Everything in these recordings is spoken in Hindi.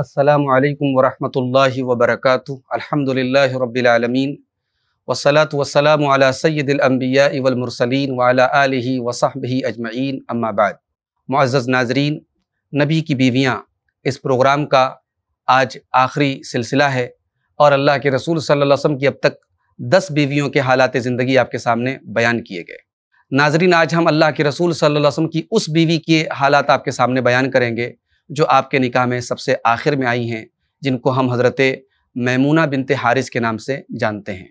असलकम वरहमल वबरक अलहमदिल्ला रबालमीन वसलात वसलाम सैदम्बिया इवलमरसलिन वाला आलि वसाहब अजमैन अम्माबाद मुआज़ नाजरीन नबी की बीवियाँ इस प्रोग्राम का आज आखिरी सिलसिला है और अल्लाह के रसूल सल्लल्लाहु अलैहि वसल्लम की अब तक दस बीवियों के हालात ज़िंदगी आपके सामने बयान किए गए नाजरीन आज हम अल्लाह के रसूल सल्लल्लाहु अलैहि वसल्लम की उस बीवी के हालात आपके सामने बयान करेंगे जो आपके निकाह में सबसे आखिर में आई हैं जिनको हम हज़रत मैमूना बिनते हारिस के नाम से जानते हैं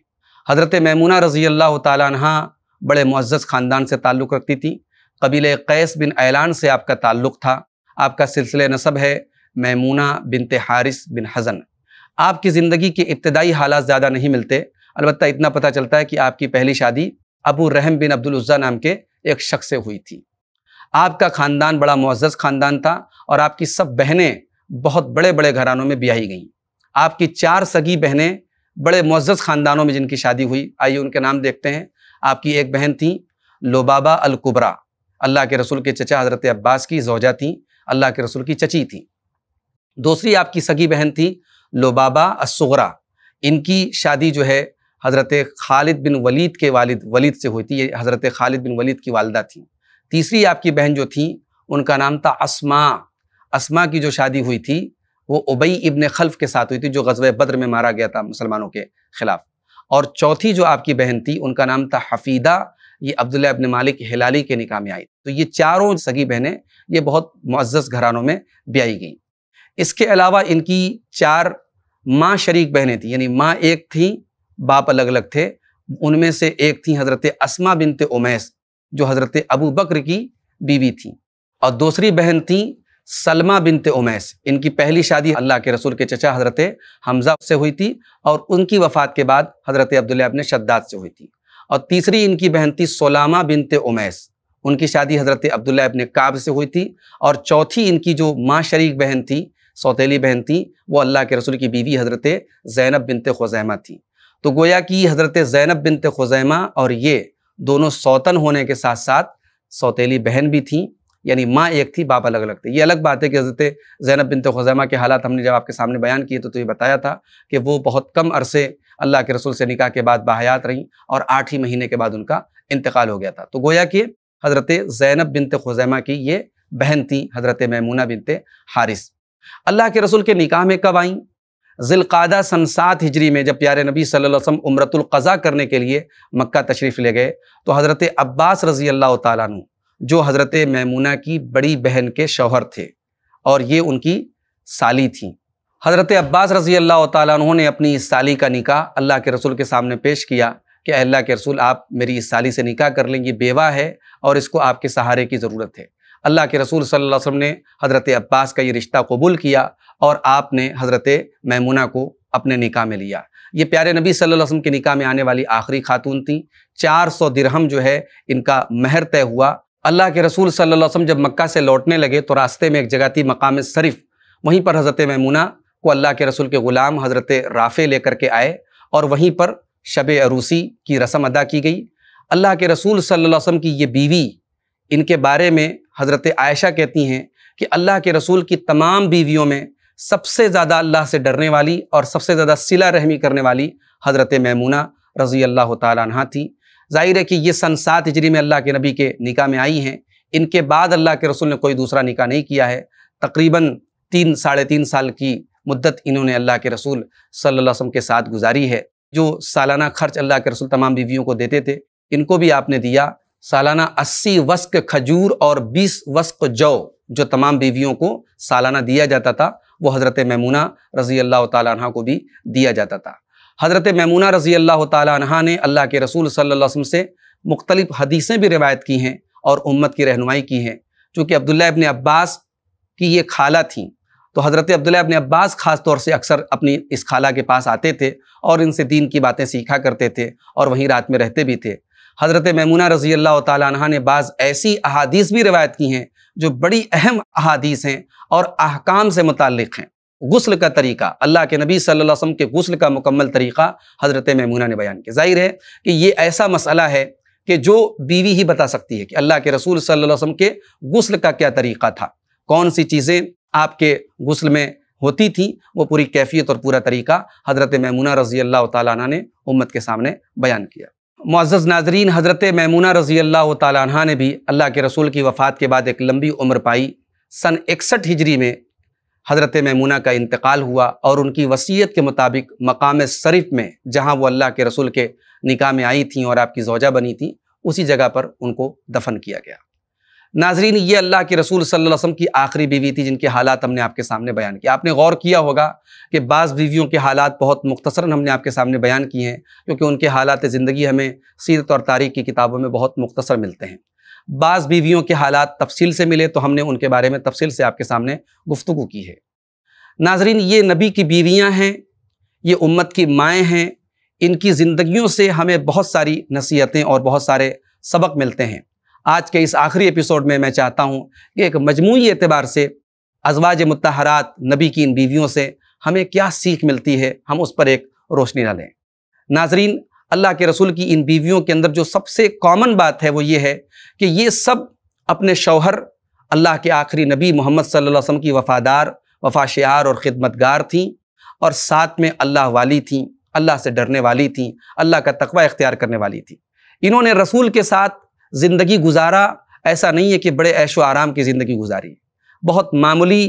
हज़रत मैमूना रज़ी अल्लाह तहा बड़े मुआज़ ख़ानदान से ताल्लुक़ रखती थी कबीले कैस बिन ऐलान से आपका ताल्लुक़ था आपका सिलसिले नसब है मैमूना बिनते हारिस बिन हज़न आपकी ज़िंदगी के इब्तदाई हालात ज़्यादा नहीं मिलते अलबत्त इतना पता चलता है कि आपकी पहली शादी अबू रहम बिन अब्दुल्ज़ा नाम के एक शख्स से हुई थी आपका ख़ानदान बड़ा मुआज़ ख़ानदान था और आपकी सब बहनें बहुत बड़े बड़े घरानों में ब्याही गईं आपकी चार सगी बहनें बड़े मुआज़ ख़ानदानों में जिनकी शादी हुई आइए उनके नाम देखते हैं आपकी एक बहन थी लोबाबा अलकुबरा अल्लाह के रसूल के चचा हज़रत अब्बास की जोजा थी अल्लाह के रसूल की चची थी दूसरी आपकी सगी बहन थी लोबाबा असुगरा इनकी शादी जो है हज़रत खालिद बिन वलीद के वालिद वलीद से हुई थी ये हज़रत खालिद बिन वलीद की वालदा थी तीसरी आपकी बहन जो थी उनका नाम था असमा असमा की जो शादी हुई थी वो उबई इबन खल्फ के साथ हुई थी जो गजब बद्र में मारा गया था मुसलमानों के ख़िलाफ़ और चौथी जो आपकी बहन थी उनका नाम था हफीदा ये अब्दुल्ला अबन मालिक हिलाली के निकाह में आई तो ये चारों सगी बहनें ये बहुत मज्ज़ घरानों में ब्याई गई इसके अलावा इनकी चार माँ शरीक बहनें थी यानी माँ एक थी बाप अलग अलग थे उनमें से एक थी हज़रत असमा बिनते उमैस जो हज़रत अबू बकर की बीवी थी और दूसरी बहन थी सलमा बिनते उमैस इनकी पहली शादी अल्लाह के रसूल के चचा हज़रत हमज़ा से हुई थी और उनकी वफ़ात के बाद हज़रत अब्दुल्ला अबन शद्दाद से हुई थी और तीसरी इनकी बहन थी सोलामा बिनते उमैस उनकी शादी हज़रत अब्दुल्ला अबन काब से हुई थी और चौथी इनकी जो माँ शरीक बहन थी सौतीली बहन थी वो अल्लाह के रसूल की बीवी हज़रत जैनब बिनते खुजैमा थी तो गोया कि हज़रत जैनब बिनते खुजैमा और ये दोनों सौतन होने के साथ साथ सौतेली बहन भी थी यानी माँ एक थी बाप अलग अलग थे ये अलग बात है कि हज़रत जैनब बिन खुजैमा के हालात हमने जब आपके सामने बयान किए तो, तो ये बताया था कि वो बहुत कम अरसे अल्लाह के रसूल से निकाह के बाद बाहयात रहीं और आठ ही महीने के बाद उनका इंतकाल हो गया था तो गोया कि हज़रत जैनब बिन खुजैमा की ये बहन थी हज़रत ममूना बिनते हारिस अल्लाह के रसूल के निकाह में कब आईं ज़िलक़ादा सन सात हिजरी में जब प्यारे नबी सल्लल्लाहु अलैहि वसल्लम उमरतुल क़ज़ा करने के लिए मक्का तशरीफ़ ले गए तो हज़रत अब्बास रज़ी अल्लाह तु जो हज़रत मैमूना की बड़ी बहन के शौहर थे और ये उनकी साली थी हज़रत अब्बास रज़ी अल्लाह तु ने अपनी इस साली का निकाह अल्लाह के रसूल के सामने पेश किया कि अल्लाह के रसूल आप मेरी इस साली से निकाह कर लेंगी बेवा है और इसको आपके सहारे की ज़रूरत है अल्लाह के रसूल सल्लल्लाहु अलैहि वसल्लम ने हज़रत अब्बास का ये रिश्ता कबूल किया और आपने हज़रत मैमुना को अपने निकाह में लिया ये प्यारे नबी सल्लल्लाहु अलैहि वसल्लम के निकाह में आने वाली आखिरी खातून थी 400 दिरहम जो है इनका महर तय हुआ अल्लाह के रसूल सल्लल्लाहु वसम जब मक्का से लौटने लगे तो रास्ते में एक जगह थी मकाम शरीफ वहीं पर हज़रत मैमुना को अल्लाह के रसूल के ग़ुलाम हज़रत राफ़े लेकर के आए और वहीं पर शब अरूसी की रस्म अदा की गई अल्लाह के रसूल सल्लल्लाहु अलैहि वसल्लम की ये बीवी इनके बारे में हज़रत आयशा कहती हैं कि अल्लाह के रसूल की तमाम बीवियों में सबसे ज़्यादा अल्लाह से डरने वाली और सबसे ज़्यादा सिला रहमी करने वाली हज़रत मैमूना रज़ी अल्लाह तहा थी ज़ाहिर है कि ये सन सात हिजरी में अल्लाह के नबी के निकाह में आई हैं इनके बाद अल्लाह के रसूल ने कोई दूसरा निकाह नहीं किया है तकरीबन तीन साढ़े तीन साल की मुद्दत इन्होंने अल्लाह के रसूल सल्लल्लाहु अलैहि वसल्लम के साथ गुजारी है जो सालाना खर्च अल्लाह के रसूल तमाम बीवियों को देते थे इनको भी आपने दिया सालाना अस्सी वस्क खजूर और बीस वस्क जौ जो तमाम बीवियों को सालाना दिया जाता था वो हज़रत ममूना रज़ी अल्लाह तह को भी दिया जाता था हज़रत ममूना रज़ी अल्लाह तह ने अल्लाह के रसूल सल्ला वसम से मुख्तलिफ़ हदीसें भी रिवायत की हैं और उम्मत की रहनुमाई की हैं चूँकि अब्दुल्ला अबन अब्बास की ये खाला थी तो हज़रत अब्दुल्ला अबन अब्बास ख़ास तौर से अक्सर अपनी इस खाला के पास आते थे और इनसे दीन की बातें सीखा करते थे और वहीं रात में रहते भी थे हज़रत ममूना रज़ी अल्लाह तह ने बाज़ ऐसी अहादीस भी रवायत की हैं जो बड़ी अहम अहादीस हैं और अहकाम से मुतक़ हैं गसल का तरीका अल्लाह के नबी सल वसम के गसल का मुकम्मल तरीका हज़रत ममूना ने बयान किया जाहिर है कि ये ऐसा मसला है कि जो बीवी ही बता सकती है कि अल्लाह के रसूल सल वसम के गसल का क्या तरीका था कौन सी चीज़ें आपके गसल में होती थी वो पूरी कैफियत और पूरा तरीका हज़रत ममूना रज़ी अल्लाह तह ने उम्मत के सामने बयान किया मुआज़ नाजरीन हज़रत मैमूना रज़ी अल्लाह तह ने भी अल्लाह के रसूल की वफ़ात के बाद एक लंबी उम्र पाई सन इकसठ हिजरी में हज़रत मैमूना का इंतकाल हुआ और उनकी वसीयत के मुताबिक मकाम शरीफ में जहाँ वो अल्लाह के रसूल के निकाह में आई थी और आपकी जोजा बनी थी उसी जगह पर उनको दफन किया गया नाजरीन ये अल्लाह के रसूल सल्लल्लाहु अलैहि वसल्लम की आखिरी बीवी थी जिनके हालात हमने आपके सामने बयान किए आपने गौर किया होगा कि बाज़ बीवियों के हालात बहुत मुख्तसरा हमने आपके सामने बयान किए हैं क्योंकि उनके हालात ज़िंदगी हमें सीरत और तारीख की किताबों में बहुत मुख्तसर मिलते हैं बाज़ बीवियों के हालात तफसील से मिले तो हमने उनके बारे में तफसील से आपके सामने गुफ्तु की है नाजरीन ये नबी की बीवियाँ हैं ये उम्मत की माएँ हैं इनकी ज़िंदगी से हमें बहुत सारी नसीहतें और बहुत सारे सबक मिलते हैं आज के इस आखिरी एपिसोड में मैं चाहता हूँ कि एक मजमू एतबार से अजवाज मतहरात नबी की इन बीवियों से हमें क्या सीख मिलती है हम उस पर एक रोशनी डालें नाजरीन अल्लाह के रसूल की इन बीवियों के अंदर जो सबसे कॉमन बात है वो ये है कि ये सब अपने शौहर अल्लाह के आखिरी नबी मोहम्मद सल्लल्लाहु अलैहि वसल्लम की वफ़ादार वफाशियार और ख़िदमतगार थीं और साथ में अल्लाह वाली थीं अल्लाह से डरने वाली थीं अल्लाह का तकवा इख्तियार करने वाली थी इन्होंने रसूल के साथ ज़िंदगी गुजारा ऐसा नहीं है कि बड़े ऐशो आराम की ज़िंदगी गुजारी बहुत मामूली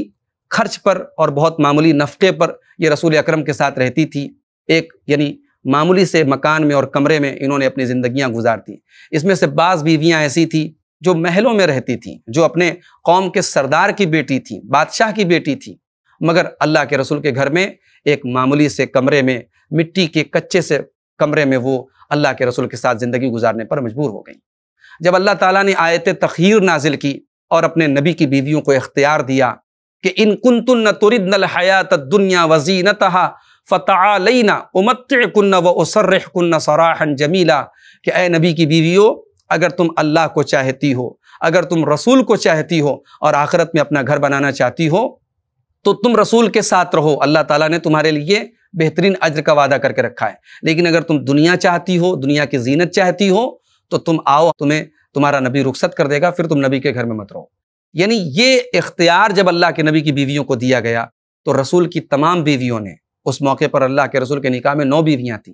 खर्च पर और बहुत मामूली नफ़े पर ये रसूल अकरम के साथ रहती थी एक यानी मामूली से मकान में और कमरे में इन्होंने अपनी ज़िंदियाँ गुजार दी इसमें से बाज़ बीवियाँ ऐसी थी जो महलों में रहती थी जो अपने कौम के सरदार की बेटी थी बादशाह की बेटी थी मगर अल्लाह के रसूल के घर में एक मामूली से कमरे में मिट्टी के कच्चे से कमरे में वो अल्लाह के रसूल के साथ ज़िंदगी गुजारने पर मजबूर हो गई जब अल्लाह ताला ने आयत तखीर नाजिल की और अपने नबी की बीवियों को इख्तियार दिया कि इन कुंतुन न हयात दुनिया वजीन तहा फ़तःना उमत कन्न व उसर कन्न सराहन जमीला कि ए नबी की बीवियों अगर तुम अल्लाह को चाहती हो अगर तुम रसूल को चाहती हो और आखिरत में अपना घर बनाना चाहती हो तो तुम रसूल के साथ रहो अल्लाह ताला ने तुम्हारे लिए बेहतरीन अज्र का वादा करके रखा है लेकिन अगर तुम दुनिया चाहती हो दुनिया की जीनत चाहती हो तो तुम आओ तुम्हें तुम्हारा नबी रुखसत कर देगा फिर तुम नबी के घर में मत रहो यानी ये इख्तियार जब अल्लाह के नबी की बीवियों को दिया गया तो रसूल की तमाम बीवियों ने उस मौके पर अल्लाह के रसूल के निकाह में नौ बीवियाँ थीं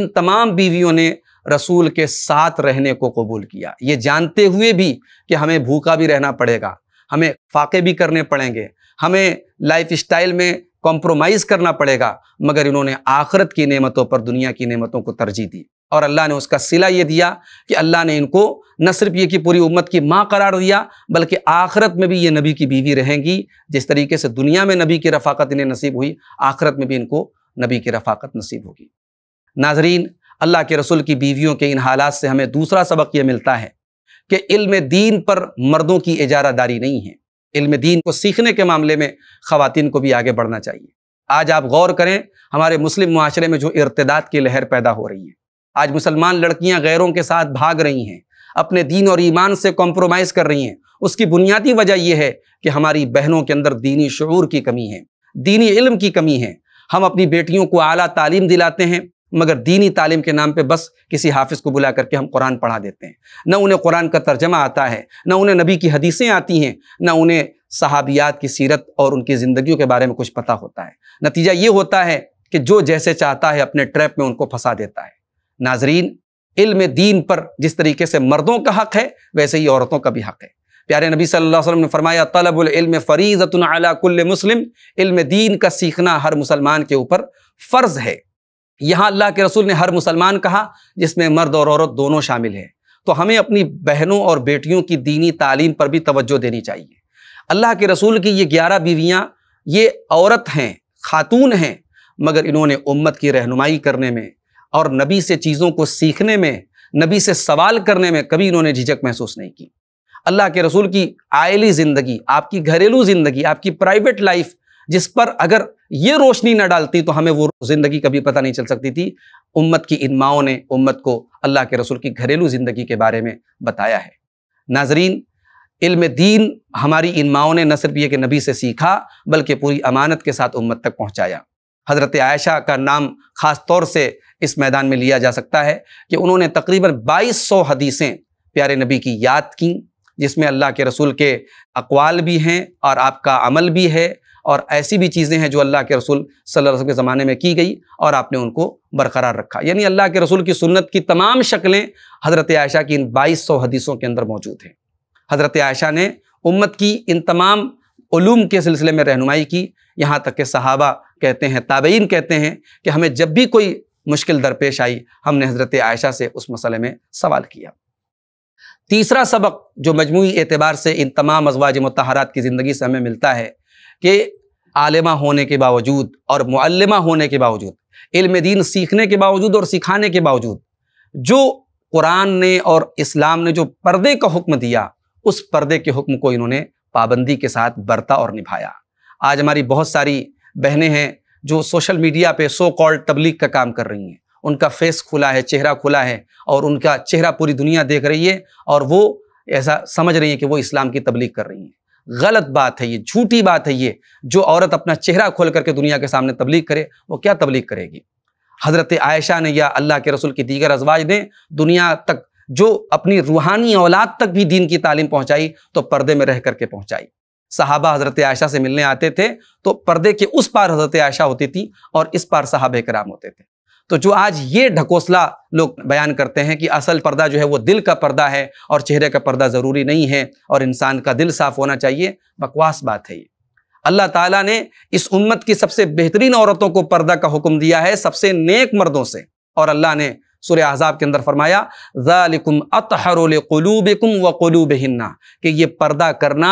इन तमाम बीवियों ने रसूल के साथ रहने को कबूल किया ये जानते हुए भी कि हमें भूखा भी रहना पड़ेगा हमें फाके भी करने पड़ेंगे हमें लाइफ स्टाइल में कॉम्प्रोमाइज़ करना पड़ेगा मगर इन्होंने आखरत की नेमतों पर दुनिया की नेमतों को तरजीह दी और अल्लाह ने उसका सिला ये दिया कि अल्लाह ने इनको न सिर्फ ये कि पूरी उम्मत की माँ करार दिया बल्कि आखरत में भी ये नबी की बीवी रहेंगी जिस तरीके से दुनिया में नबी की रफाकत इन्हें नसीब हुई आखरत में भी इनको नबी की रफाकत नसीब होगी नाजरीन अल्लाह के रसूल की बीवियों के इन हालात से हमें दूसरा सबक ये मिलता है कि इल्म दीन पर मर्दों की इजारादारी नहीं है इल्म दीन को सीखने के मामले में ख़वान को भी आगे बढ़ना चाहिए आज आप गौर करें हमारे मुस्लिम माशरे में जो इरतदाद की लहर पैदा हो रही है आज मुसलमान लड़कियां गैरों के साथ भाग रही हैं अपने दीन और ईमान से कॉम्प्रोमाइज़ कर रही हैं उसकी बुनियादी वजह यह है कि हमारी बहनों के अंदर दीनी शुरू की कमी है दीनी इल्म की कमी है हम अपनी बेटियों को आला तालीम दिलाते हैं मगर दीनी तालीम के नाम पे बस किसी हाफिज़ को बुला करके हम कुरान पढ़ा देते हैं न उन्हें कुरान का तर्जमा आता है न उन्हें नबी की हदीसें आती हैं न उन्हें सहाबियात की सीरत और उनकी ज़िंदगियों के बारे में कुछ पता होता है नतीजा ये होता है कि जो जैसे चाहता है अपने ट्रैप में उनको फंसा देता है नाजरीन इल्म दीन पर जिस तरीके से मर्दों का हक है वैसे ही औरतों का भी हक है प्यारे नबी सल्लल्लाहु अलैहि वसल्लम ने फरमाया तलबुल इल्म अला कुल मुस्लिम इल्म दीन का सीखना हर मुसलमान के ऊपर फ़र्ज़ है यहाँ अल्लाह के रसूल ने हर मुसलमान कहा जिसमें मर्द और औरत दोनों शामिल हैं तो हमें अपनी बहनों और बेटियों की दीनी तालीम पर भी तवज्जो देनी चाहिए अल्लाह के रसूल की ये ग्यारह बीवियाँ ये औरत हैं खातून हैं मगर इन्होंने उम्मत की रहनुमाई करने में और नबी से चीज़ों को सीखने में नबी से सवाल करने में कभी इन्होंने झिझक महसूस नहीं की अल्लाह के रसूल की आयली ज़िंदगी आपकी घरेलू ज़िंदगी आपकी प्राइवेट लाइफ जिस पर अगर ये रोशनी ना डालती तो हमें वो ज़िंदगी कभी पता नहीं चल सकती थी उम्मत की इन माओं ने उम्मत को अल्लाह के रसूल की घरेलू ज़िंदगी के बारे में बताया है नाजरीन इल्म दीन हमारी इन माओं ने न सिर्फ ये कि नबी से सीखा बल्कि पूरी अमानत के साथ उम्मत तक पहुँचाया हज़रत आयशा का नाम ख़ास तौर से इस मैदान में लिया जा सकता है कि उन्होंने तकरीबन 2200 हदीसें प्यारे नबी की याद की जिसमें अल्लाह के रसूल के अकवाल भी हैं और आपका अमल भी है और ऐसी भी चीज़ें हैं जो अल्लाह के रसूल सल्लल्लाहु अलैहि वसल्लम के ज़माने में की गई और आपने उनको बरकरार रखा यानी अल्लाह के रसूल की सुन्नत की तमाम शक्लें हज़रत आयशा की इन बाईस सौ हदीसों के अंदर मौजूद हैं हज़रत आयशा ने उम्मत की इन तमाम ूम के सिलसिले में रहनुमाई की यहाँ तक के सहाबा कहते हैं ताबेन कहते हैं कि हमें जब भी कोई मुश्किल दरपेश आई हमने हज़रत आयशा से उस मसले में सवाल किया तीसरा सबक जो मजमू एतबार से इन तमाम अजवाज मतहरात की ज़िंदगी से हमें मिलता है कि आलिमा होने के बावजूद और मुलमा होने के बावजूद इल्म दीन सीखने के बावजूद और सिखाने के बावजूद जो कुरान ने और इस्लाम ने जो पर्दे का हुक्म दिया उस पर्दे के हुक्म को इन्होंने पाबंदी के साथ बरता और निभाया आज हमारी बहुत सारी बहनें हैं जो सोशल मीडिया पे सो कॉल्ड तबलीग का काम कर रही हैं उनका फेस खुला है चेहरा खुला है और उनका चेहरा पूरी दुनिया देख रही है और वो ऐसा समझ रही है कि वो इस्लाम की तबलीग कर रही हैं गलत बात है ये झूठी बात है ये जो औरत अपना चेहरा खोल करके दुनिया के सामने तबलीग करे वो क्या तबलीग करेगी हज़रत आयशा ने या अल्लाह के रसूल की दीगर अजवाज ने दुनिया तक जो अपनी रूहानी औलाद तक भी दीन की तालीम पहुंचाई तो पर्दे में रह करके पहुंचाई साहबा हज़रत आयशा से मिलने आते थे तो पर्दे के उस पार हज़रत आयशा होती थी और इस पार साहब कराम होते थे तो जो आज ये ढकोसला लोग बयान करते हैं कि असल पर्दा जो है वो दिल का पर्दा है और चेहरे का पर्दा ज़रूरी नहीं है और इंसान का दिल साफ होना चाहिए बकवास बात है ये अल्लाह ताला ने इस उम्मत की सबसे बेहतरीन औरतों को पर्दा का हुक्म दिया है सबसे नेक मर्दों से और अल्लाह ने सूर्य अहजाब के अंदर फरमाया कि ये पर्दा करना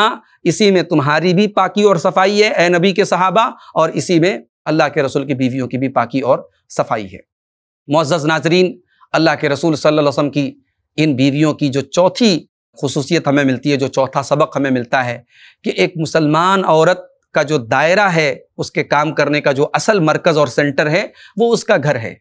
इसी में तुम्हारी भी पाकी और सफाई है ए नबी के सहाबा और इसी में अल्लाह के रसूल की बीवियों की भी पाकी और सफाई है मुआज़ नाजरीन अल्लाह के रसूल सल्लल्लाहु अलैहि वसल्लम की इन बीवियों की जो चौथी खसूसियत हमें मिलती है जो चौथा सबक हमें मिलता है कि एक मुसलमान औरत का जो दायरा है उसके काम करने का जो असल मरकज़ और सेंटर है वो उसका घर है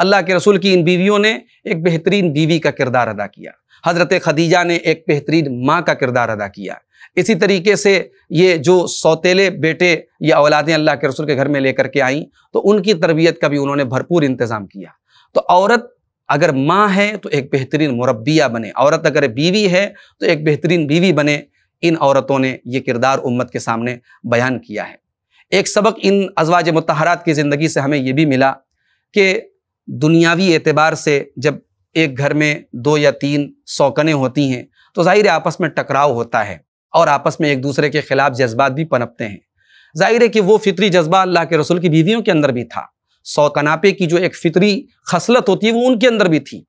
अल्लाह के रसूल की इन बीवियों ने एक बेहतरीन बीवी का किरदार अदा किया हज़रत खदीजा ने एक बेहतरीन माँ का किरदार अदा किया इसी तरीके से ये जो सौतेले बेटे या औलादें अल्लाह के रसूल के घर में लेकर के आईं तो उनकी तरबियत का भी उन्होंने भरपूर इंतज़ाम किया तो औरत अगर माँ है तो एक बेहतरीन मुरबिया बने औरत अगर बीवी है तो एक बेहतरीन बीवी बने इन औरतों ने ये किरदार उम्मत के सामने बयान किया है एक सबक इन अजवाज मतहरात की ज़िंदगी से हमें ये भी मिला कि दुनियावी एतबार से जब एक घर में दो या तीन सौकने होती हैं तो ज़ाहिर है आपस में टकराव होता है और आपस में एक दूसरे के खिलाफ जज्बात भी पनपते हैं जाहिर है कि वो फितरी जज्बा अल्लाह के रसूल की बीवियों के अंदर भी था सौकनापे की जो एक फितरी खसलत होती है वो उनके अंदर भी थी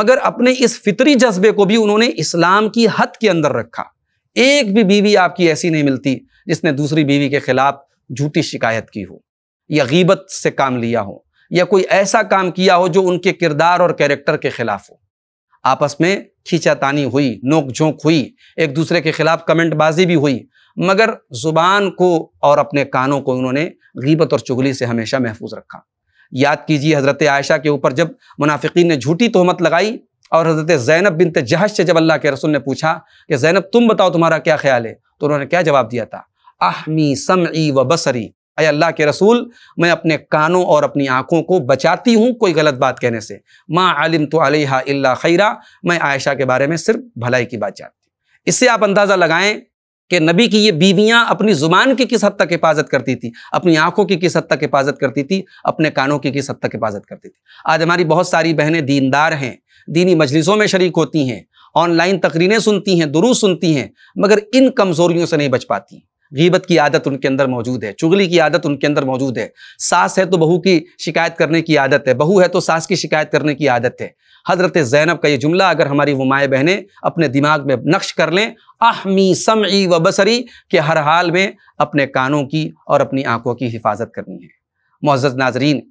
मगर अपने इस फितरी जज्बे को भी उन्होंने इस्लाम की हद के अंदर रखा एक भी बीवी आपकी ऐसी नहीं मिलती जिसने दूसरी बीवी के खिलाफ झूठी शिकायत की हो या गीबत से काम लिया हो या कोई ऐसा काम किया हो जो उनके किरदार और कैरेक्टर के खिलाफ हो आपस में खींचातानी हुई नोक झोंक हुई एक दूसरे के खिलाफ कमेंटबाजी भी हुई मगर ज़ुबान को और अपने कानों को उन्होंने गीबत और चुगली से हमेशा महफूज रखा याद कीजिए हज़रत आयशा के ऊपर जब मुनाफिकीन ने झूठी तोहमत लगाई और हज़रत ज़ैनब बिन तजहश से जब अल्लाह के रसुल ने पूछा कि ज़ैनब तुम बताओ तुम्हारा क्या ख्याल है तो उन्होंने क्या जवाब दिया था आहमी समी व बसरी अय अल्लाह के रसूल मैं अपने कानों और अपनी आँखों को बचाती हूँ कोई गलत बात कहने से माँ आलिम तो अलहा खैरा मैं आयशा के बारे में सिर्फ भलाई की बात जानती हूँ इससे आप अंदाज़ा लगाएं कि नबी की ये बीवियाँ अपनी ज़ुबान की किस हद तक हिफाजत करती थी अपनी आँखों की किस हद तक हिफाजत करती थी अपने कानों की किस हद तक हिफाजत करती थी आज हमारी बहुत सारी बहनें दीनदार हैं दीनी मजलिसों में शरीक होती हैं ऑनलाइन तकरीरें सुनती हैं दुरुस्त सुनती हैं मगर इन कमज़ोरियों से नहीं बच पाती गीबत की आदत उनके अंदर मौजूद है चुगली की आदत उनके अंदर मौजूद है सास है तो बहू की शिकायत करने की आदत है बहू है तो सास की शिकायत करने की आदत है हज़रत ज़ैनब का ये जुमला अगर हमारी वो माएँ बहनें अपने दिमाग में नक्श कर लें आहमी समी व बसरी के हर हाल में अपने कानों की और अपनी आंखों की हिफाजत करनी है मोज़ नाजरीन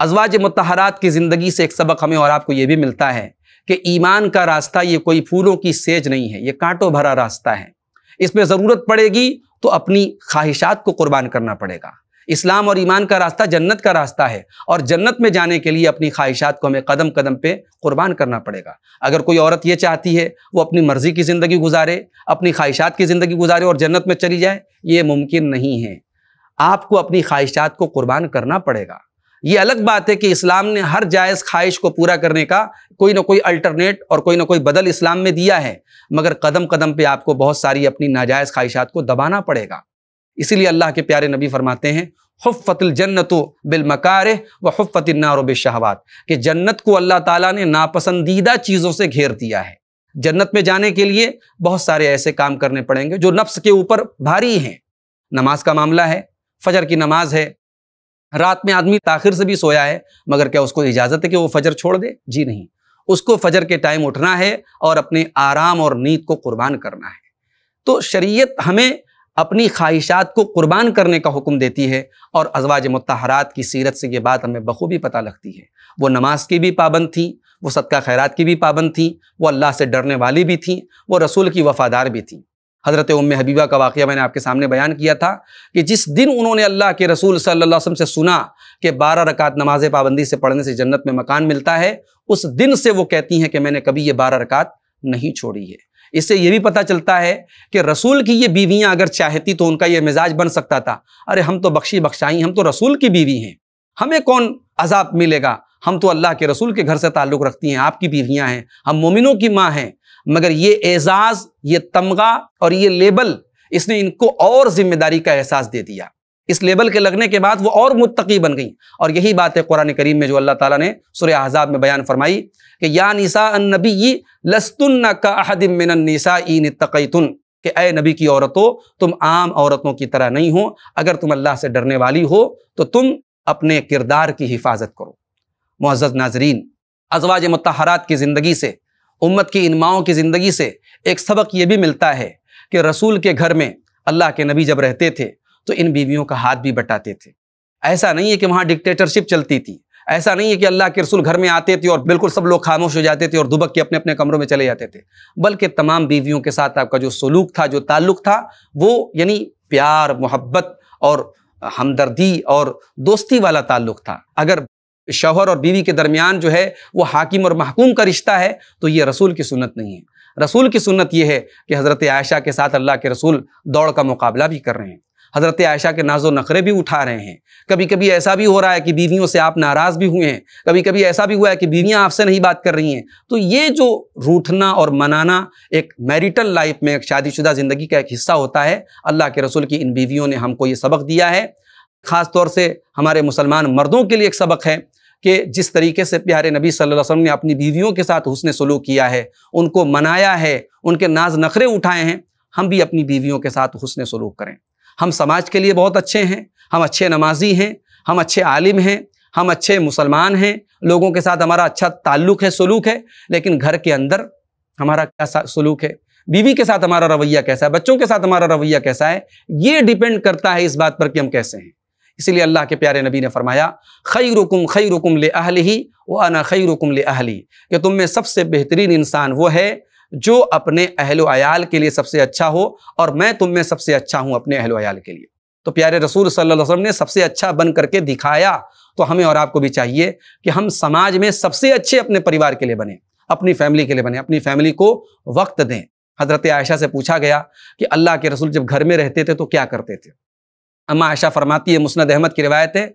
अजवाज मतहरात की ज़िंदगी से एक सबक हमें और आपको ये भी मिलता है कि ईमान का रास्ता ये कोई फूलों की सेज नहीं है ये कांटों भरा रास्ता है इसमें ज़रूरत पड़ेगी तो अपनी ख्वाहिशात को कुर्बान करना पड़ेगा इस्लाम और ईमान का रास्ता जन्नत का रास्ता है और जन्नत में जाने के लिए अपनी ख्वाहिशात को हमें कदम कदम पे कुर्बान करना पड़ेगा अगर कोई औरत ये चाहती है वो अपनी मर्ज़ी की ज़िंदगी गुजारे अपनी ख्वाहिशात की ज़िंदगी गुजारे और जन्नत में चली जाए ये मुमकिन नहीं है आपको अपनी ख्वाहिशात को कुर्बान करना पड़ेगा ये अलग बात है कि इस्लाम ने हर जायज़ ख्वाहिश को पूरा करने का कोई ना कोई अल्टरनेट और कोई ना कोई बदल इस्लाम में दिया है मगर कदम कदम पे आपको बहुत सारी अपनी नाजायज़ ख्वाहिशात को दबाना पड़ेगा इसीलिए अल्लाह के प्यारे नबी फरमाते हैं हफ़तल जन्नत बिल मकार व हफ़तिनार बिलशहवात कि जन्नत को अल्लाह ताला ने नापसंदीदा चीज़ों से घेर दिया है जन्नत में जाने के लिए बहुत सारे ऐसे काम करने पड़ेंगे जो नफ्स के ऊपर भारी हैं नमाज का मामला है फजर की नमाज है रात में आदमी ताखिर से भी सोया है मगर क्या उसको इजाज़त है कि वो फजर छोड़ दे जी नहीं उसको फजर के टाइम उठना है और अपने आराम और नींद को कुर्बान करना है तो शरीयत हमें अपनी ख्वाहिशात को कुर्बान करने का हुक्म देती है और अजवाज मतहरात की सीरत से ये बात हमें बखूबी पता लगती है वो नमाज की भी पाबंद थी वो सदका खैरात की भी पाबंद थी वो अल्लाह से डरने वाली भी थी वो रसूल की वफ़ादार भी थी हज़रत उम हबीबा का वाक़ मैंने आपके सामने बयान किया था कि जिस दिन उन्होंने अल्लाह के रसूल सल्लल्लाहु अलैहि वसल्लम से सुना कि बारह रकात नमाज पाबंदी से पढ़ने से जन्नत में मकान मिलता है उस दिन से वो कहती हैं कि मैंने कभी ये बारह रकात नहीं छोड़ी है इससे ये भी पता चलता है कि रसूल की ये बीवियाँ अगर चाहती तो उनका यह मिजाज बन सकता था अरे हम तो बख्शी बख्शाई हम तो रसूल की बीवी हैं हमें कौन अजाब मिलेगा हम तो अल्लाह के रसूल के घर से ताल्लुक़ रखती हैं आपकी बीवियाँ हैं हम मोमिनों की माँ हैं मगर ये एजाज ये तमगा और ये लेबल इसने इनको और जिम्मेदारी का एहसास दे दिया इस लेबल के लगने के बाद वो और मुत्तकी बन गई और यही बात है कुरान करीम में जो अल्लाह ताला ने सुर अहजाब में बयान फरमाई कि या निसा अन नबी लस्तुन का अहदिम मिन निसा इन तकैतुन कि ए नबी की औरतों तुम आम औरतों की तरह नहीं हो अगर तुम अल्लाह से डरने वाली हो तो तुम अपने किरदार की हिफाजत करो मुआज़ नाजरीन अजवाज मतहरात की ज़िंदगी से उम्मत की इन माओं की ज़िंदगी से एक सबक ये भी मिलता है कि रसूल के घर में अल्लाह के नबी जब रहते थे तो इन बीवियों का हाथ भी बटाते थे ऐसा नहीं है कि वहाँ डिक्टेटरशिप चलती थी ऐसा नहीं है कि अल्लाह के रसूल घर में आते थे और बिल्कुल सब लोग खामोश हो जाते थे और दुबक के अपने अपने कमरों में चले जाते थे बल्कि तमाम बीवियों के साथ आपका जो सलूक था जो ताल्लुक था वो यानी प्यार मोहब्बत और हमदर्दी और दोस्ती वाला ताल्लुक था अगर शौहर और बीवी के दरमियान जो है वो हाकिम और महकूम का रिश्ता है तो ये रसूल की सुन्नत नहीं है रसूल की सुन्नत ये है कि हज़रत आयशा के साथ अल्लाह के रसूल दौड़ का मुकाबला भी कर रहे हैं हज़रत आयशा के नाजो नखरे भी उठा रहे हैं कभी कभी ऐसा भी हो रहा है कि बीवियों से आप नाराज़ भी हुए हैं कभी कभी ऐसा भी हुआ है कि बीवियाँ आपसे नहीं बात कर रही हैं तो ये जो रूठना और मनाना एक मैरिटल लाइफ में एक शादीशुदा ज़िंदगी का एक हिस्सा होता है अल्लाह के रसूल की इन बीवियों ने हमको ये सबक दिया है ख़ास तौर से हमारे मुसलमान मर्दों के लिए एक सबक है कि जिस तरीके से प्यारे नबी सल्लल्लाहु अलैहि वसल्लम ने अपनी बीवियों के साथ हुसन सलूक किया है उनको मनाया है उनके नाज नखरे उठाए हैं हम भी अपनी बीवियों के साथ हुसन सलूक करें हम समाज के लिए बहुत अच्छे हैं हम अच्छे नमाजी हैं हम अच्छे आलिम हैं हम अच्छे मुसलमान हैं लोगों के साथ हमारा अच्छा ताल्लुक है सलूक है लेकिन घर के अंदर हमारा क्या सलूक है बीवी के साथ हमारा रवैया कैसा है बच्चों के साथ हमारा रवैया कैसा है ये डिपेंड करता है इस बात पर कि हम कैसे हैं इसीलिए अल्लाह के प्यारे नबी ने फरमाया खई रुकुम खई रुकुम ले अहल ही व अना खई रुकुम ले अहली कि तुम में सबसे बेहतरीन इंसान वो है जो अपने अहल आयाल के लिए सबसे अच्छा हो और मैं तुम में सबसे अच्छा हूँ अपने अहल आयाल के लिए तो प्यारे रसूल सल्लल्लाहु अलैहि वसल्लम ने सबसे अच्छा बन करके दिखाया तो हमें और आपको भी चाहिए कि हम समाज में सबसे अच्छे अपने परिवार के लिए बने अपनी फैमिली के लिए बने अपनी फैमिली को वक्त दें हज़रत आयशा से पूछा गया कि अल्लाह के रसूल जब घर में रहते थे तो क्या करते थे अम्मा आयशा फरमाती है मुस्ंद अहमद की रिवायत है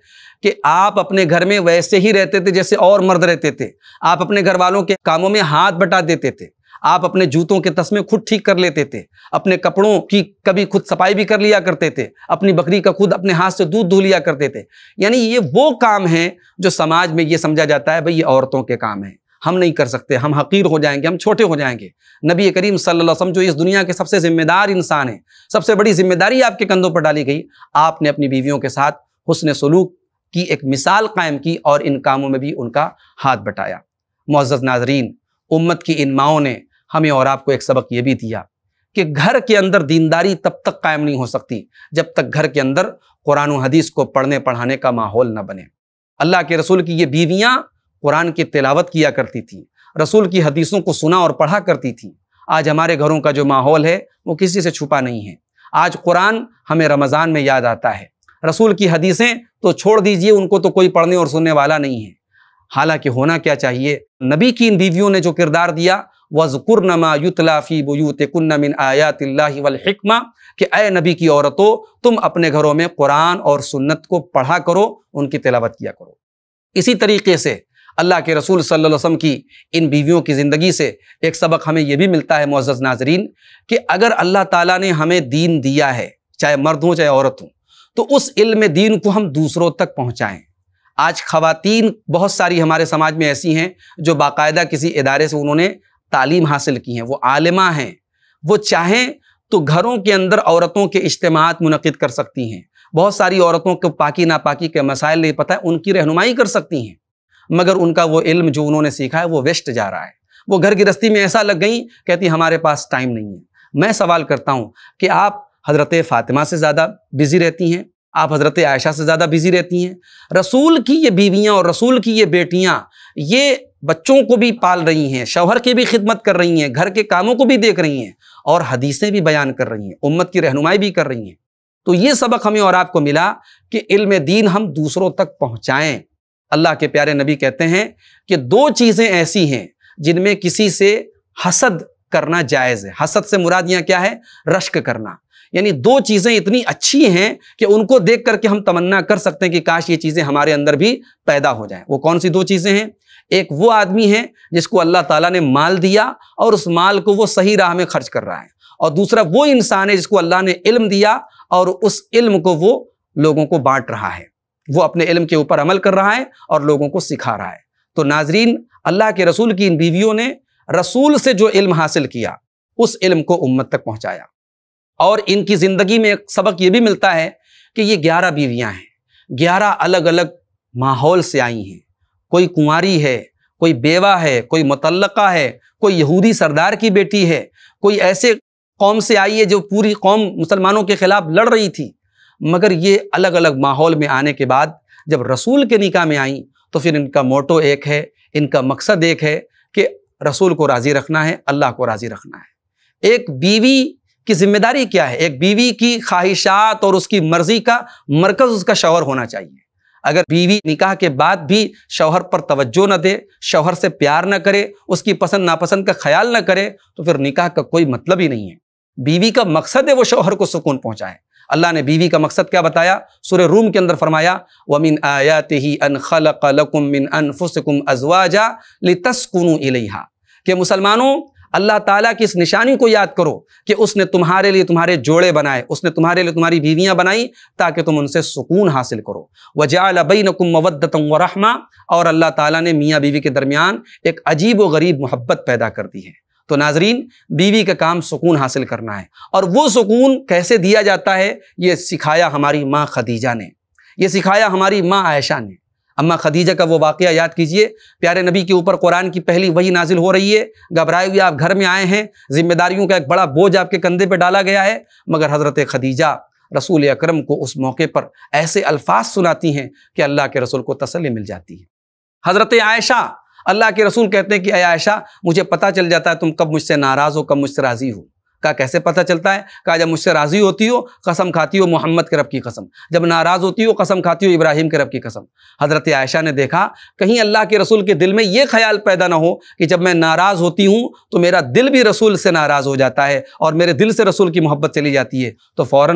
कि आप अपने घर में वैसे ही रहते थे जैसे और मर्द रहते थे आप अपने घर वालों के कामों में हाथ बटा देते थे आप अपने जूतों के तस्में खुद ठीक कर लेते थे अपने कपड़ों की कभी खुद सफाई भी कर लिया करते थे अपनी बकरी का खुद अपने हाथ से दूध धो लिया करते थे यानी ये वो काम है जो समाज में ये समझा जाता है भाई ये औरतों के काम हैं हम नहीं कर सकते हम हकीर हो जाएंगे हम छोटे हो जाएंगे नबी करीम सल्लल्लाहु अलैहि वसल्लम जो इस दुनिया के सबसे ज़िम्मेदार इंसान है सबसे बड़ी जिम्मेदारी आपके कंधों पर डाली गई आपने अपनी बीवियों के साथ हुसन सलूक की एक मिसाल कायम की और इन कामों में भी उनका हाथ बटाया मोज़ नाजरीन उम्मत की इन माओं ने हमें और आपको एक सबक ये भी दिया कि घर के अंदर दीनदारी तब तक कायम नहीं हो सकती जब तक घर के अंदर कुरान हदीस को पढ़ने पढ़ाने का माहौल न बने अल्लाह के रसूल की ये बीवियाँ कुरान की तिलावत किया करती थी रसूल की हदीसों को सुना और पढ़ा करती थी आज हमारे घरों का जो माहौल है वो किसी से छुपा नहीं है आज कुरान हमें रमज़ान में याद आता है रसूल की हदीसें तो छोड़ दीजिए उनको तो कोई पढ़ने और सुनने वाला नहीं है हालांकि होना क्या चाहिए नबी की इन बीवियों ने जो किरदार दिया वज़कुर नमा युतलाफ़ी बुयूतकुन्न मिन आयातिल्लाकमा कि अय नबी की औरतों तुम अपने घरों में कुरान और सुन्नत को पढ़ा करो उनकी तिलावत किया करो इसी तरीके से अल्लाह के रसूल सल्लल्लाहु अलैहि वसल्लम की इन बीवियों की ज़िंदगी से एक सबक हमें यह भी मिलता है मोज़ नाजरीन कि अगर अल्लाह ताला ने हमें दीन दिया है चाहे मर्द हों चाहे औरत हों तो उस इल्म दीन को हम दूसरों तक पहुँचाएँ आज ख़वातीन बहुत सारी हमारे समाज में ऐसी हैं जो बाकायदा किसी इदारे से उन्होंने तालीम हासिल की हैं वो आलिमा हैं वो चाहें तो घरों के अंदर औरतों के इज्तम मुनद कर सकती हैं बहुत सारी औरतों को पाकि नापाकी के मसाइल नहीं पता है उनकी रहनुमाई कर सकती हैं मगर उनका वो इल्म जो उन्होंने सीखा है वो वेस्ट जा रहा है वो घर गृहस्थी में ऐसा लग गई कहती हमारे पास टाइम नहीं है मैं सवाल करता हूँ कि आप हज़रत फ़ातिमा से ज़्यादा बिज़ी रहती हैं आप हज़रत आयशा से ज़्यादा बिज़ी रहती हैं रसूल की ये बीवियाँ और रसूल की ये बेटियाँ ये बच्चों को भी पाल रही हैं शौहर की भी खिदमत कर रही हैं घर के कामों को भी देख रही हैं और हदीसें भी बयान कर रही हैं उम्मत की रहनुमाई भी कर रही हैं तो ये सबक हमें और आपको मिला कि इल्म दीन हम दूसरों तक पहुँचाएँ अल्लाह के प्यारे नबी कहते हैं कि दो चीज़ें ऐसी हैं जिनमें किसी से हसद करना जायज़ है हसद से मुराद यहाँ क्या है रश्क करना यानी दो चीज़ें इतनी अच्छी हैं कि उनको देख करके हम तमन्ना कर सकते हैं कि काश ये चीज़ें हमारे अंदर भी पैदा हो जाए वो कौन सी दो चीज़ें हैं एक वो आदमी है जिसको अल्लाह ताला ने माल दिया और उस माल को वो सही राह में खर्च कर रहा है और दूसरा वो इंसान है जिसको अल्लाह ने इल्म दिया और उस इल्म को वो लोगों को बांट रहा है वो अपने इलम के ऊपर अमल कर रहा है और लोगों को सिखा रहा है तो नाजरीन अल्लाह के रसूल की इन बीवियों ने रसूल से जो इल्म हासिल किया उस इल्म को उम्मत तक पहुंचाया और इनकी ज़िंदगी में एक सबक ये भी मिलता है कि ये ग्यारह बीवियाँ हैं ग्यारह अलग अलग माहौल से आई हैं कोई कुंवारी है कोई बेवा है कोई मुतलका है कोई यहूदी सरदार की बेटी है कोई ऐसे कौम से आई है जो पूरी कौम मुसलमानों के खिलाफ लड़ रही थी मगर ये अलग अलग माहौल में आने के बाद जब रसूल के निका में आई तो फिर इनका मोटो एक है इनका मकसद एक है कि रसूल को राज़ी रखना है अल्लाह को राज़ी रखना है एक बीवी की जिम्मेदारी क्या है एक बीवी की ख्वाहिशात और उसकी मर्जी का मरकज़ उसका शौहर होना चाहिए अगर बीवी निकाह के बाद भी शौहर पर तवज्जो न दे शौहर से प्यार न करे उसकी पसंद नापसंद का ख्याल न करे तो फिर निकाह का कोई मतलब ही नहीं है बीवी का मकसद है वो शौहर को सुकून पहुंचाए अल्लाह ने बीवी का मकसद क्या बताया सुर रूम के अंदर फरमाया वमिन आयात ही अन खलकुम मिन अनफुसकुम अजवाजा तस्कुन इलेहा के मुसलमानों अल्लाह ताला की इस निशानी को याद करो कि उसने तुम्हारे लिए तुम्हारे जोड़े बनाए उसने तुम्हारे लिए तुम्हारी बीवियां बनाई ताकि तुम उनसे सुकून हासिल करो वजाल नकुम मवदत व रहमा और अल्लाह ताला ने मियाँ बीवी के दरमियान एक अजीब व गरीब मोहब्बत पैदा कर दी है तो नाजरीन बीवी का काम सुकून हासिल करना है और वो सुकून कैसे दिया जाता है ये सिखाया हमारी माँ खदीजा ने ये सिखाया हमारी माँ आयशा ने अम्मा खदीजा का वो वाक़ याद कीजिए प्यारे नबी के ऊपर कुरान की पहली वही नाजिल हो रही है घबराए हुए आप घर में आए हैं जिम्मेदारियों का एक बड़ा बोझ आपके कंधे पर डाला गया है मगर हज़रत खदीजा रसूल अक्रम को उस मौके पर ऐसे अल्फाज सुनाती हैं कि अल्लाह के रसूल को तसली मिल जाती है हज़रत आयशा अल्लाह के रसूल कहते हैं कि आयशा मुझे पता चल जाता है तुम कब मुझसे नाराज़ हो कब मुझसे राज़ी हो का कैसे पता चलता है कहा जब मुझसे राज़ी होती हो कसम खाती हो मोहम्मद के रब की कसम जब नाराज़ होती हो कसम खाती हो इब्राहिम के रब की कसम हज़रत आयशा ने देखा कहीं अल्लाह के रसूल के दिल में ये ख्याल पैदा ना हो कि जब मैं नाराज़ होती हूँ तो मेरा दिल भी रसूल से नाराज़ हो जाता है और मेरे दिल से रसूल की मोहब्बत चली जाती है तो फ़ौर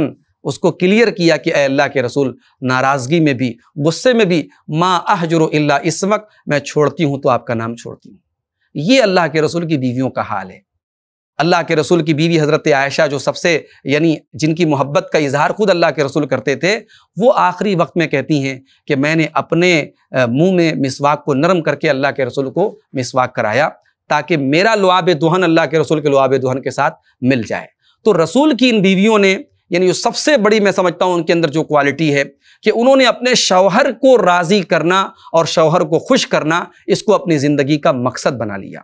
उसको क्लियर किया कि अल्लाह के रसूल नाराज़गी में भी गुस्से में भी माँ अहजर अल्ला इस वक्त मैं छोड़ती हूँ तो आपका नाम छोड़ती हूँ ये अल्लाह के रसूल की बीवियों का हाल है अल्लाह के रसूल की बीवी हज़रत आयशा जो सबसे यानी जिनकी मोहब्बत का इजहार खुद अल्लाह के रसूल करते थे वो आखिरी वक्त में कहती हैं कि मैंने अपने मुंह में मिसवाक को नरम करके अल्लाह के रसूल को मिसवाक कराया ताकि मेरा लुआब दुहन अल्लाह के रसूल के लुआब दुहन के साथ मिल जाए तो रसूल की इन बीवियों ने यानी जो सबसे बड़ी मैं समझता हूँ उनके अंदर जो क्वालिटी है कि उन्होंने अपने शौहर को राज़ी करना और शौहर को खुश करना इसको अपनी ज़िंदगी का मकसद बना लिया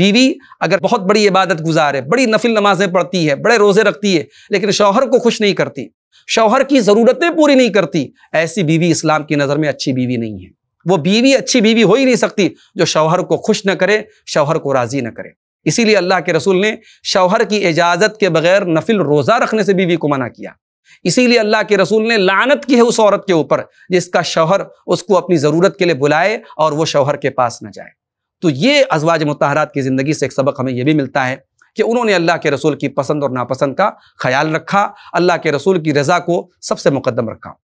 बीवी अगर बहुत बड़ी इबादत गुजार है बड़ी नफिल नमाजें पढ़ती है बड़े रोज़े रखती है लेकिन शौहर को खुश नहीं करती शौहर की ज़रूरतें पूरी नहीं करती ऐसी बीवी इस्लाम की नज़र में अच्छी बीवी नहीं है वो बीवी अच्छी बीवी हो ही नहीं सकती जो शौहर को खुश न करे शौहर को राज़ी न करे इसीलिए अल्लाह के रसूल ने शौहर की इजाज़त के बगैर नफिल रोज़ा रखने से बीवी को मना किया इसीलिए अल्लाह के रसूल ने लानत की है उस औरत के ऊपर जिसका शौहर उसको अपनी ज़रूरत के लिए बुलाए और वो शौहर के पास न जाए तो ये अजवाज मतहरात की ज़िंदगी से एक सबक हमें यह भी मिलता है कि उन्होंने अल्लाह के रसूल की पसंद और नापसंद का ख्याल रखा अल्लाह के रसूल की रज़ा को सबसे मुकदम रखा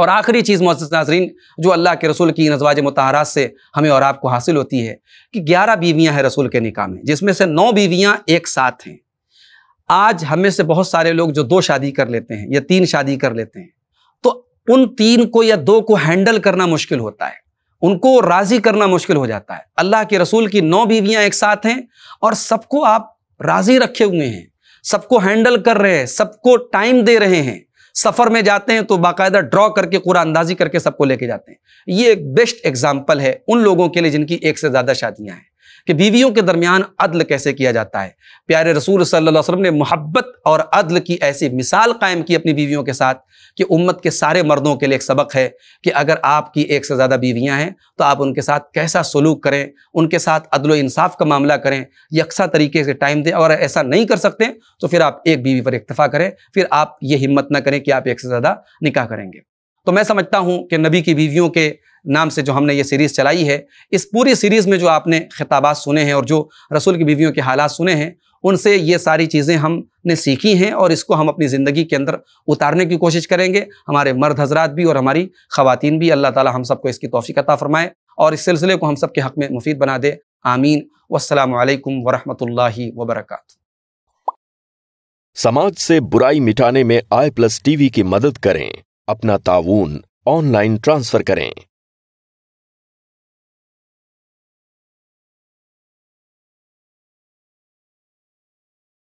और आखिरी चीज़ मोहसिस नाजरीन जो अल्लाह के रसूल की नजवाज मतहरात से हमें और आपको हासिल होती है कि ग्यारह बीवियाँ हैं रसूल के निका में जिसमें से नौ बीवियाँ एक साथ हैं आज हमें से बहुत सारे लोग जो दो शादी कर लेते हैं या तीन शादी कर लेते हैं तो उन तीन को या दो को हैंडल करना मुश्किल होता है उनको राज़ी करना मुश्किल हो जाता है अल्लाह के रसूल की नौ बीवियाँ एक साथ हैं और सबको आप राज़ी रखे हुए हैं सबको हैंडल कर रहे हैं सबको टाइम दे रहे हैं सफर में जाते हैं तो बाकायदा ड्रॉ करके कुरा अंदाजी करके सबको लेके जाते हैं ये एक बेस्ट एग्जाम्पल है उन लोगों के लिए जिनकी एक से ज्यादा शादियां हैं कि बीवियों के दरमियान अदल कैसे किया जाता है प्यारे रसूल सल्लल्लाहु अलैहि वसल्लम ने मोहब्बत और अदल की ऐसी मिसाल कायम की अपनी बीवियों के साथ कि उम्मत के सारे मर्दों के लिए एक सबक है कि अगर आपकी एक से ज़्यादा बीवियाँ हैं तो आप उनके साथ कैसा सलूक करें उनके साथ अदल इंसाफ का मामला करें यकसा तरीके से टाइम दें और ऐसा नहीं कर सकते तो फिर आप एक बीवी पर इतफ़ा करें फिर आप ये हिम्मत ना करें कि आप एक से ज़्यादा निकाह करेंगे तो मैं समझता हूँ कि नबी की बीवियों के नाम से जो हमने ये सीरीज़ चलाई है इस पूरी सीरीज़ में जो आपने खिताबात सुने हैं और जो रसूल की बीवियों के हालात सुने हैं उनसे ये सारी चीज़ें हमने सीखी हैं और इसको हम अपनी ज़िंदगी के अंदर उतारने की कोशिश करेंगे हमारे मर्द हजरात भी और हमारी ख़वातीन भी अल्लाह ताला हम सबको इसकी तोफ़ी अता फ़रमाए और इस सिलसिले को हम सब के हक़ में मुफीद बना दे आमीन वालकम वरहमल वबरक समाज से बुराई मिटाने में आई प्लस टीवी की मदद करें अपना ताउन ऑनलाइन ट्रांसफर करें